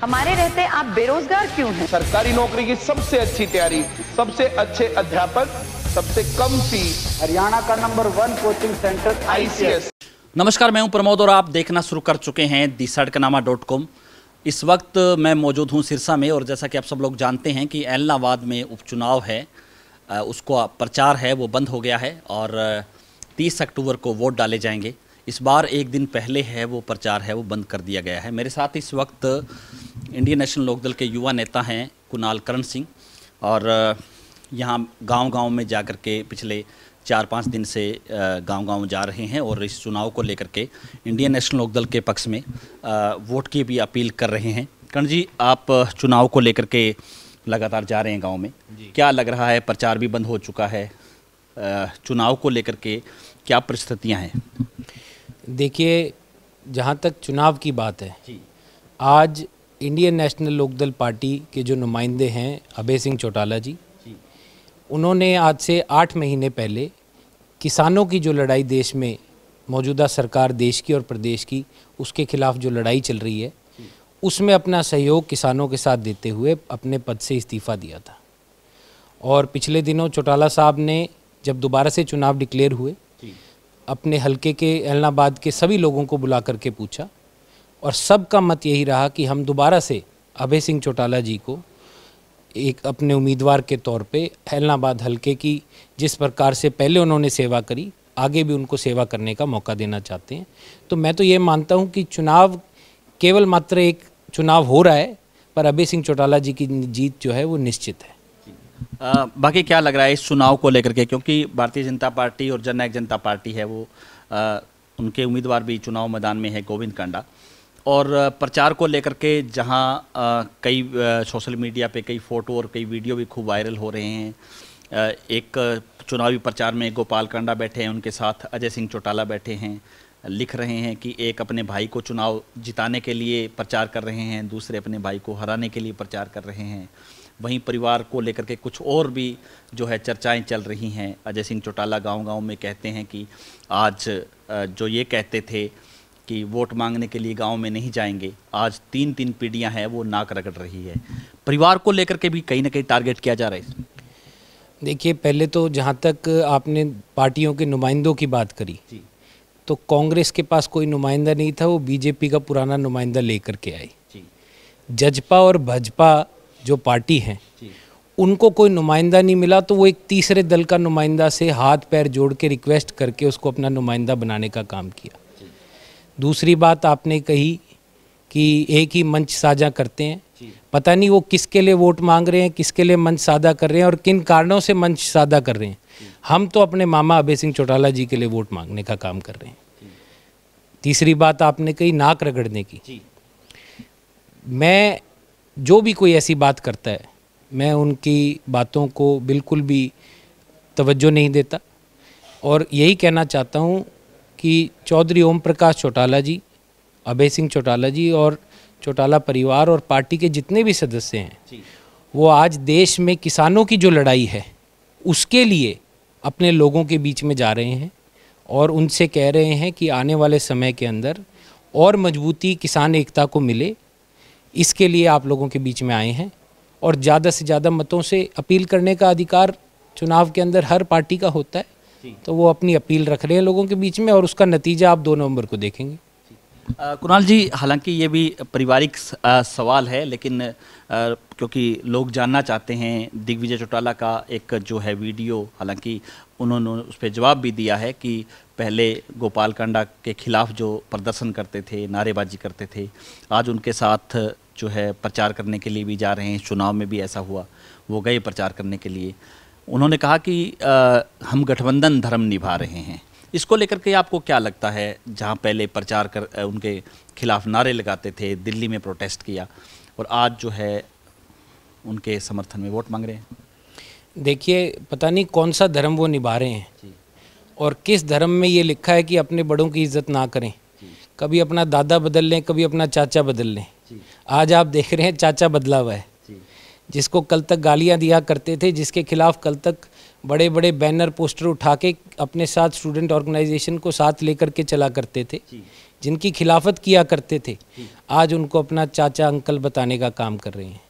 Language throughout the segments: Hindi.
हमारे रहते आप बेरोजगार क्यों हैं? सरकारी नौकरी की सबसे अच्छी तैयारी सबसे अच्छे अध्यापक सबसे कम फी हरियाणा का number one coaching centre ICS नमस्कार मैं हूं प्रमोद और आप देखना शुरू कर चुके हैं दी सड़कनामा डॉट कॉम इस वक्त मैं मौजूद हूं सिरसा में और जैसा कि आप सब लोग जानते हैं कि एलनाबाद में उपचुनाव है उसको प्रचार है वो बंद हो गया है और तीस अक्टूबर को वोट डाले जाएंगे इस बार एक दिन पहले है वो प्रचार है वो बंद कर दिया गया है मेरे साथ इस वक्त इंडियन नेशनल लोकदल के युवा नेता हैं कुणाल करण सिंह और यहाँ गांव-गांव में जा कर के पिछले चार पाँच दिन से गांव-गांव जा रहे हैं और इस चुनाव को लेकर के इंडियन नेशनल लोकदल के पक्ष में वोट की भी अपील कर रहे हैं करण जी आप चुनाव को लेकर के लगातार जा रहे हैं गांव में क्या लग रहा है प्रचार भी बंद हो चुका है चुनाव को लेकर के क्या परिस्थितियाँ हैं देखिए जहाँ तक चुनाव की बात है आज इंडियन नेशनल लोकदल पार्टी के जो नुमाइंदे हैं अभय सिंह चौटाला जी, उन्होंने आज से आठ महीने पहले किसानों की जो लड़ाई देश में मौजूदा सरकार देश की और प्रदेश की उसके खिलाफ जो लड़ाई चल रही है उसमें अपना सहयोग किसानों के साथ देते हुए अपने पद से इस्तीफ़ा दिया था और पिछले दिनों चौटाला साहब ने जब दोबारा से चुनाव डिक्लेयर हुए अपने हलके के एलनाबाद के सभी लोगों को बुला करके पूछा और सबका मत यही रहा कि हम दोबारा से अभय सिंह चौटाला जी को एक अपने उम्मीदवार के तौर पे हैलनाबाद हल्के की जिस प्रकार से पहले उन्होंने सेवा करी आगे भी उनको सेवा करने का मौका देना चाहते हैं तो मैं तो ये मानता हूँ कि चुनाव केवल मात्र एक चुनाव हो रहा है पर अभय सिंह चौटाला जी की जीत जो है वो निश्चित है आ, बाकी क्या लग रहा है इस चुनाव को लेकर के क्योंकि भारतीय जनता पार्टी और जननायक जनता पार्टी है वो आ, उनके उम्मीदवार भी चुनाव मैदान में है गोविंद कांडा और प्रचार को लेकर के जहाँ कई सोशल मीडिया पे कई फ़ोटो और कई वीडियो भी खूब वायरल हो रहे हैं एक चुनावी प्रचार में गोपाल कांडा बैठे हैं उनके साथ अजय सिंह चौटाला बैठे हैं लिख रहे हैं कि एक अपने भाई को चुनाव जिताने के लिए प्रचार कर रहे हैं दूसरे अपने भाई को हराने के लिए प्रचार कर रहे हैं वहीं परिवार को लेकर के कुछ और भी जो है चर्चाएं चल रही हैं अजय सिंह चौटाला गांव गांव में कहते हैं कि आज जो ये कहते थे कि वोट मांगने के लिए गांव में नहीं जाएंगे आज तीन तीन पीढ़ियां हैं वो नाक रगड़ रही है परिवार को लेकर के भी कहीं ना कहीं टारगेट किया जा रहा है देखिए पहले तो जहां तक आपने पार्टियों के नुमाइंदों की बात करी तो कांग्रेस के पास कोई नुमाइंदा नहीं था वो बीजेपी का पुराना नुमाइंदा लेकर के आई जजपा और भाजपा जो पार्टी हैं उनको कोई नुमाइंदा नहीं मिला तो वो एक तीसरे दल का नुमाइंदा से हाथ पैर जोड़ के रिक्वेस्ट करके उसको अपना नुमाइंदा बनाने का काम किया दूसरी बात आपने कही कि एक ही मंच साझा करते हैं पता नहीं वो किसके लिए वोट मांग रहे हैं किसके लिए मंच साझा कर रहे हैं और किन कारणों से मंच साझा कर रहे हैं हम तो अपने मामा अभय सिंह चौटाला जी के लिए वोट मांगने का काम कर रहे हैं तीसरी बात आपने कही नाक रगड़ने की मैं जो भी कोई ऐसी बात करता है मैं उनकी बातों को बिल्कुल भी तवज्जो नहीं देता और यही कहना चाहता हूँ कि चौधरी ओम प्रकाश चौटाला जी अभय सिंह चौटाला जी और चौटाला परिवार और पार्टी के जितने भी सदस्य हैं वो आज देश में किसानों की जो लड़ाई है उसके लिए अपने लोगों के बीच में जा रहे हैं और उनसे कह रहे हैं कि आने वाले समय के अंदर और मजबूती किसान एकता को मिले इसके लिए आप लोगों के बीच में आए हैं और ज़्यादा से ज़्यादा मतों से अपील करने का अधिकार चुनाव के अंदर हर पार्टी का होता है तो वो अपनी अपील रख रहे हैं लोगों के बीच में और उसका नतीजा आप दो नवंबर को देखेंगे कुणाल जी हालांकि ये भी पारिवारिक सवाल है लेकिन आ, क्योंकि लोग जानना चाहते हैं दिग्विजय चौटाला का एक जो है वीडियो हालांकि उन्होंने उस पर जवाब भी दिया है कि पहले गोपाल कांडा के खिलाफ जो प्रदर्शन करते थे नारेबाजी करते थे आज उनके साथ जो है प्रचार करने के लिए भी जा रहे हैं चुनाव में भी ऐसा हुआ वो गए प्रचार करने के लिए उन्होंने कहा कि आ, हम गठबंधन धर्म निभा रहे हैं इसको लेकर के आपको क्या लगता है जहाँ पहले प्रचार कर उनके खिलाफ नारे लगाते थे दिल्ली में प्रोटेस्ट किया और आज जो है उनके समर्थन में वोट मांग रहे हैं देखिए पता नहीं कौन सा धर्म वो निभा रहे हैं और किस धर्म में ये लिखा है कि अपने बड़ों की इज्जत ना करें कभी अपना दादा बदल लें कभी अपना चाचा बदल लें आज आप देख रहे हैं चाचा बदला हुआ है जिसको कल तक गालियां दिया करते थे जिसके खिलाफ कल तक बड़े बड़े बैनर पोस्टर उठा के अपने साथ स्टूडेंट ऑर्गेनाइजेशन को साथ लेकर के चला करते थे जिनकी खिलाफत किया करते थे आज उनको अपना चाचा अंकल बताने का काम कर रहे हैं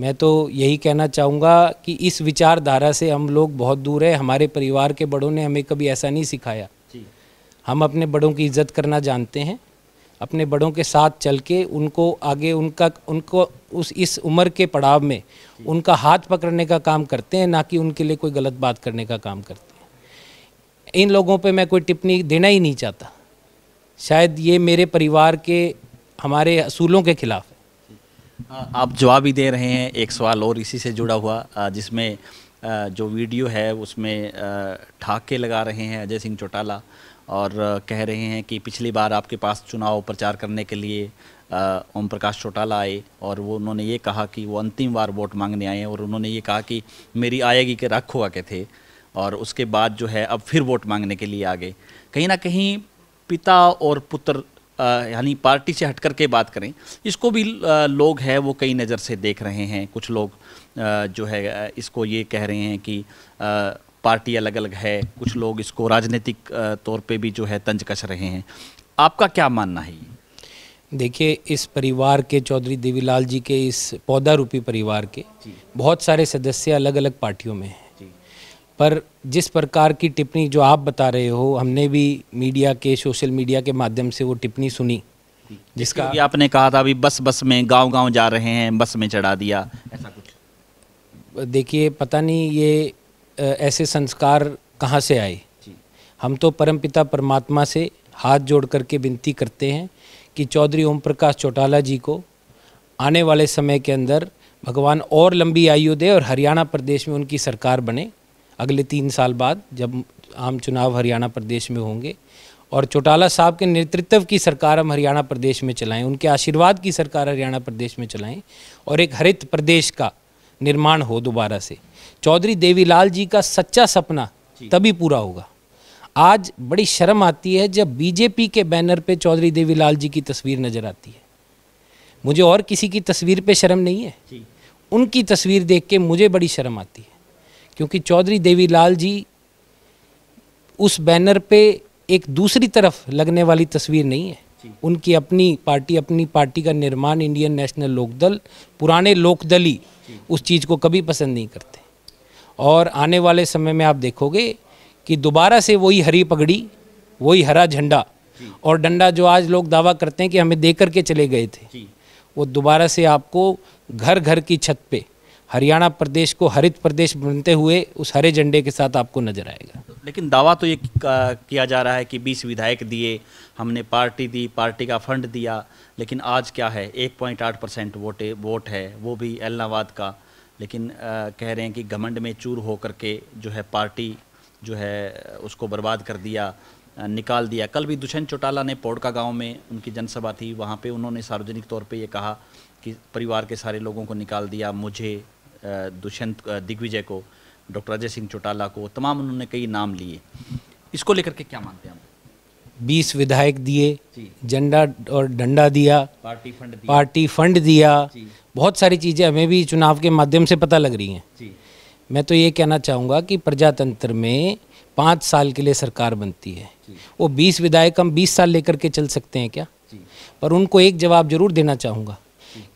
मैं तो यही कहना चाहूँगा कि इस विचारधारा से हम लोग बहुत दूर है हमारे परिवार के बड़ों ने हमें कभी ऐसा नहीं सिखाया हम अपने बड़ों की इज्जत करना जानते हैं अपने बड़ों के साथ चल के उनको आगे उनका उनको उस इस उम्र के पड़ाव में उनका हाथ पकड़ने का काम करते हैं ना कि उनके लिए कोई गलत बात करने का काम करते हैं इन लोगों पे मैं कोई टिप्पणी देना ही नहीं चाहता शायद ये मेरे परिवार के हमारे असूलों के खिलाफ है आप जवाब ही दे रहे हैं एक सवाल और इसी से जुड़ा हुआ जिसमें जो वीडियो है उसमें ठाके लगा रहे हैं अजय सिंह चौटाला और कह रहे हैं कि पिछली बार आपके पास चुनाव प्रचार करने के लिए ओम प्रकाश चौटाला आए और वो उन्होंने ये कहा कि वो अंतिम बार वोट मांगने आए और उन्होंने ये कहा कि मेरी आएगी के रख हुआ के थे और उसके बाद जो है अब फिर वोट मांगने के लिए आ गए कहीं ना कहीं पिता और पुत्र यानी पार्टी से हट कर के बात करें इसको भी लोग हैं वो कई नज़र से देख रहे हैं कुछ लोग जो है इसको ये कह रहे हैं कि पार्टी अलग अलग है कुछ लोग इसको राजनीतिक तौर पे भी जो है तंज कस रहे हैं आपका क्या मानना है देखिए इस परिवार के चौधरी देवीलाल जी के इस पौधा रूपी परिवार के बहुत सारे सदस्य अलग अलग पार्टियों में हैं पर जिस प्रकार की टिप्पणी जो आप बता रहे हो हमने भी मीडिया के सोशल मीडिया के माध्यम से वो टिप्पणी सुनी जिसका कि आपने कहा था अभी बस बस में गांव गांव जा रहे हैं बस में चढ़ा दिया ऐसा कुछ देखिए पता नहीं ये ऐसे संस्कार कहाँ से आए हम तो परमपिता परमात्मा से हाथ जोड़ करके विनती करते हैं कि चौधरी ओम प्रकाश चौटाला जी को आने वाले समय के अंदर भगवान और लंबी आयु दे और हरियाणा प्रदेश में उनकी सरकार बने अगले तीन साल बाद जब आम चुनाव हरियाणा प्रदेश में होंगे और चौटाला साहब के नेतृत्व की सरकार हम हरियाणा प्रदेश में चलाएं उनके आशीर्वाद की सरकार हरियाणा प्रदेश में चलाएं और एक हरित प्रदेश का निर्माण हो दोबारा से चौधरी देवीलाल जी का सच्चा सपना तभी पूरा होगा आज बड़ी शर्म आती है जब बीजेपी के बैनर पे चौधरी देवीलाल जी की तस्वीर नज़र आती है मुझे और किसी की तस्वीर पे शर्म नहीं है उनकी तस्वीर देख के मुझे बड़ी शर्म आती है क्योंकि चौधरी देवीलाल जी उस बैनर पे एक दूसरी तरफ लगने वाली तस्वीर नहीं है उनकी अपनी पार्टी अपनी पार्टी का निर्माण इंडियन नेशनल लोकदल पुराने लोकदल ही उस चीज़ को कभी पसंद नहीं करते और आने वाले समय में आप देखोगे कि दोबारा से वही हरी पगड़ी वही हरा झंडा और डंडा जो आज लोग दावा करते हैं कि हमें दे करके चले गए थे वो दोबारा से आपको घर घर की छत पे हरियाणा प्रदेश को हरित प्रदेश बनते हुए उस हरे झंडे के साथ आपको नजर आएगा लेकिन दावा तो ये किया जा रहा है कि 20 विधायक दिए हमने पार्टी दी पार्टी का फंड दिया लेकिन आज क्या है 1.8 परसेंट वोटे वोट है वो भी एलनाबाद का लेकिन आ, कह रहे हैं कि घमंड में चूर हो करके जो है पार्टी जो है उसको बर्बाद कर दिया निकाल दिया कल भी दुष्यंत चौटाला ने पौड़का गांव में उनकी जनसभा थी वहाँ पे उन्होंने सार्वजनिक तौर पे ये कहा कि परिवार के सारे लोगों को निकाल दिया मुझे दुष्यंत दिग्विजय को डॉक्टर अजय सिंह चौटाला को तमाम उन्होंने कई नाम लिए इसको लेकर के क्या मानते हैं बीस विधायक दिए झंडा और डंडा दिया पार्टी फंड दिया पार्टी फंड दिया बहुत सारी चीज़ें हमें भी चुनाव के माध्यम से पता लग रही हैं मैं तो ये कहना चाहूँगा कि प्रजातंत्र में पाँच साल के लिए सरकार बनती है वो बीस विधायक हम बीस साल लेकर के चल सकते हैं क्या पर उनको एक जवाब जरूर देना चाहूँगा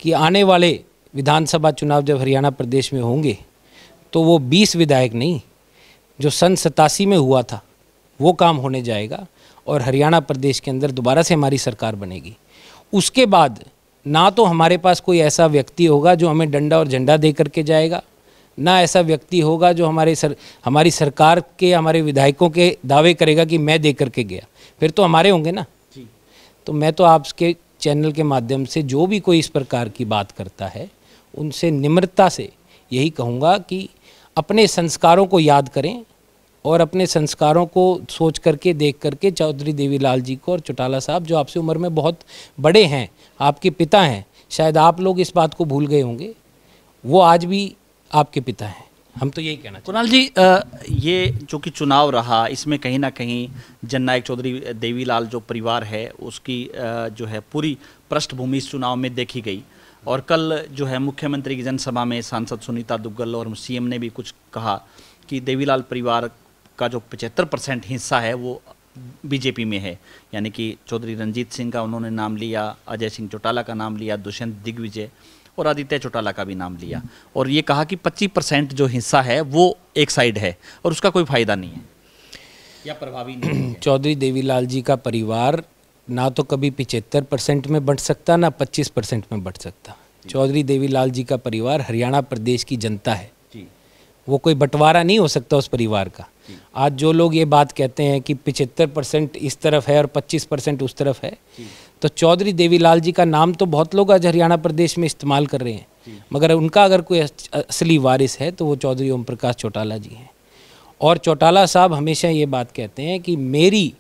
कि आने वाले विधानसभा चुनाव जब हरियाणा प्रदेश में होंगे तो वो बीस विधायक नहीं जो सन सतासी में हुआ था वो काम होने जाएगा और हरियाणा प्रदेश के अंदर दोबारा से हमारी सरकार बनेगी उसके बाद ना तो हमारे पास कोई ऐसा व्यक्ति होगा जो हमें डंडा और झंडा दे करके जाएगा ना ऐसा व्यक्ति होगा जो हमारे सर हमारी सरकार के हमारे विधायकों के दावे करेगा कि मैं दे करके गया फिर तो हमारे होंगे ना तो मैं तो आपके चैनल के माध्यम से जो भी कोई इस प्रकार की बात करता है उनसे निम्रता से यही कहूँगा कि अपने संस्कारों को याद करें और अपने संस्कारों को सोच करके देख करके चौधरी देवीलाल जी को और चौटाला साहब जो आपसे उम्र में बहुत बड़े हैं आपके पिता हैं शायद आप लोग इस बात को भूल गए होंगे वो आज भी आपके पिता हैं हम तो यही कहना कुणाल जी आ, ये जो कि चुनाव रहा इसमें कहीं ना कहीं जन नायक चौधरी देवीलाल जो परिवार है उसकी आ, जो है पूरी पृष्ठभूमि इस चुनाव में देखी गई और कल जो है मुख्यमंत्री की जनसभा में सांसद सुनीता दुग्गल और सीएम ने भी कुछ कहा कि देवीलाल परिवार का जो पचहत्तर परसेंट हिस्सा है वो बीजेपी में है यानी कि चौधरी रंजीत सिंह का उन्होंने नाम लिया अजय सिंह चौटाला का नाम लिया दुष्यंत दिग्विजय और आदित्य चौटाला का भी नाम लिया और ये कहा कि 25 परसेंट जो हिस्सा है वो एक साइड है और उसका कोई फायदा नहीं है या प्रभावी नहीं चौधरी देवीलाल जी का परिवार ना तो कभी पिचहत्तर परसेंट में बढ़ सकता ना पच्चीस परसेंट में बढ़ सकता चौधरी देवीलाल जी का परिवार हरियाणा प्रदेश की जनता है वो कोई बंटवारा नहीं हो सकता उस परिवार का आज जो लोग ये बात कहते हैं कि पिचहत्तर परसेंट इस तरफ है और पच्चीस परसेंट उस तरफ है तो चौधरी देवीलाल जी का नाम तो बहुत लोग आज हरियाणा प्रदेश में इस्तेमाल कर रहे हैं मगर उनका अगर कोई असली वारिस है तो वो चौधरी ओम प्रकाश चौटाला जी हैं और चौटाला साहब हमेशा ये बात कहते हैं कि मेरी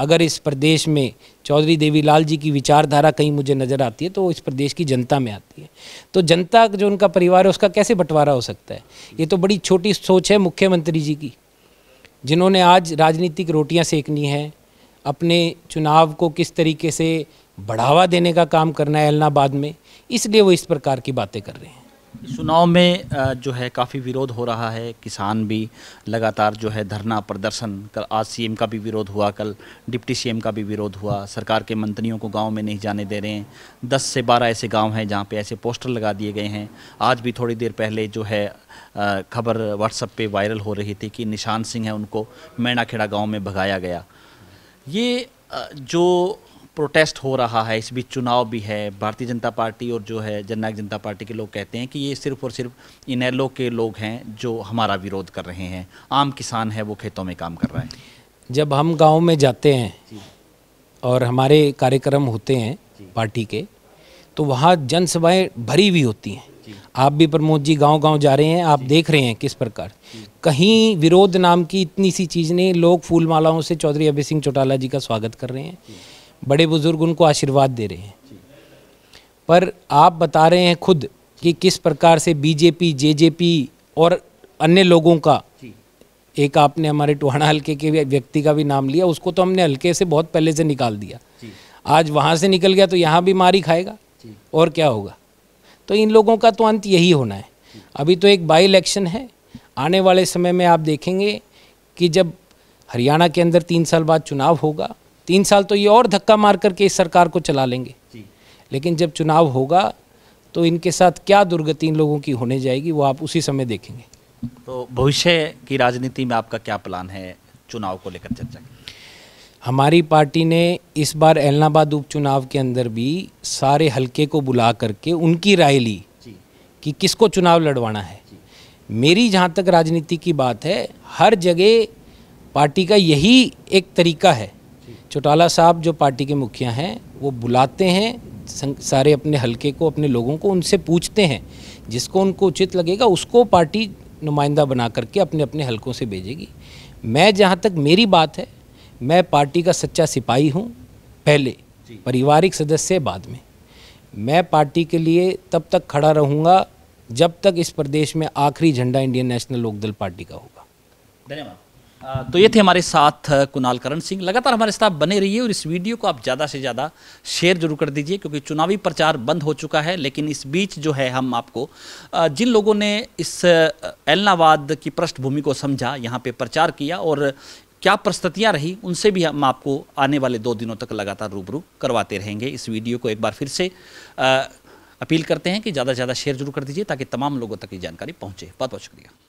अगर इस प्रदेश में चौधरी देवीलाल जी की विचारधारा कहीं मुझे नज़र आती है तो वो इस प्रदेश की जनता में आती है तो जनता जो उनका परिवार है उसका कैसे बंटवारा हो सकता है ये तो बड़ी छोटी सोच है मुख्यमंत्री जी की जिन्होंने आज राजनीतिक रोटियां सेकनी हैं अपने चुनाव को किस तरीके से बढ़ावा देने का काम करना है एलनाबाद में इसलिए वो इस प्रकार की बातें कर रहे हैं चुनाव में जो है काफ़ी विरोध हो रहा है किसान भी लगातार जो है धरना प्रदर्शन कल आज सीएम का भी विरोध हुआ कल डिप्टी सीएम का भी विरोध हुआ सरकार के मंत्रियों को गांव में नहीं जाने दे रहे हैं दस से बारह ऐसे गांव हैं जहां पे ऐसे पोस्टर लगा दिए गए हैं आज भी थोड़ी देर पहले जो है खबर व्हाट्सएप पे वायरल हो रही थी कि निशान सिंह है उनको मैणाखेड़ा गाँव में भगाया गया ये जो प्रोटेस्ट हो रहा है इस बीच चुनाव भी है भारतीय जनता पार्टी और जो है जननायक जनता पार्टी के लोग कहते हैं कि ये सिर्फ और सिर्फ इनैलो के लोग हैं जो हमारा विरोध कर रहे हैं आम किसान है वो खेतों में काम कर रहा है जब हम गांव में जाते हैं और हमारे कार्यक्रम होते हैं पार्टी के तो वहाँ जनसभाएँ भरी हुई होती हैं आप भी प्रमोद जी गांव गांव जा रहे हैं आप देख रहे हैं किस प्रकार कहीं विरोध नाम की इतनी सी चीज़ नहीं लोग फूलमालाओं से चौधरी अभय सिंह चौटाला जी का स्वागत कर रहे हैं बड़े बुजुर्ग उनको आशीर्वाद दे रहे हैं पर आप बता रहे हैं खुद कि किस प्रकार से बीजेपी जेजेपी और अन्य लोगों का एक आपने हमारे टोहाना हल्के के व्यक्ति का भी नाम लिया उसको तो हमने हल्के से बहुत पहले से निकाल दिया आज वहाँ से निकल गया तो यहाँ भी मारी खाएगा और क्या होगा तो इन लोगों का तो अंत यही होना है अभी तो एक बाई इलेक्शन है आने वाले समय में आप देखेंगे कि जब हरियाणा के अंदर तीन साल बाद चुनाव होगा तीन साल तो ये और धक्का मार करके इस सरकार को चला लेंगे लेकिन जब चुनाव होगा तो इनके साथ क्या दुर्गति इन लोगों की होने जाएगी वो आप उसी समय देखेंगे तो भविष्य की राजनीति में आपका क्या प्लान है चुनाव को लेकर चर्चा हमारी पार्टी ने इस बार एलनाबाद उपचुनाव के अंदर भी सारे हलके को बुला करके उनकी राय ली कि किसको चुनाव लड़वाना है मेरी जहाँ तक राजनीति की बात है हर जगह पार्टी का यही एक तरीका है चौटाला साहब जो पार्टी के मुखिया हैं वो बुलाते हैं सारे अपने हलके को अपने लोगों को उनसे पूछते हैं जिसको उनको उचित लगेगा उसको पार्टी नुमाइंदा बना करके अपने अपने हलकों से भेजेगी मैं जहाँ तक मेरी बात है मैं पार्टी का सच्चा सिपाही हूँ पहले पारिवारिक सदस्य बाद में मैं पार्टी के लिए तब तक खड़ा रहूँगा जब तक इस प्रदेश में आखिरी झंडा इंडियन नेशनल लोकदल पार्टी का होगा धन्यवाद तो ये थे हमारे साथ कुणाल करण सिंह लगातार हमारे साथ बने रहिए और इस वीडियो को आप ज़्यादा से ज़्यादा शेयर जरूर कर दीजिए क्योंकि चुनावी प्रचार बंद हो चुका है लेकिन इस बीच जो है हम आपको जिन लोगों ने इस एलनावाद की पृष्ठभूमि को समझा यहाँ पे प्रचार किया और क्या परिस्थितियाँ रही उनसे भी हम आपको आने वाले दो दिनों तक लगातार रूबरू करवाते रहेंगे इस वीडियो को एक बार फिर से अपील करते हैं कि ज़्यादा से ज़्यादा शेयर जरूर कर दीजिए ताकि तमाम लोगों तक ये जानकारी पहुँचे बहुत बहुत शुक्रिया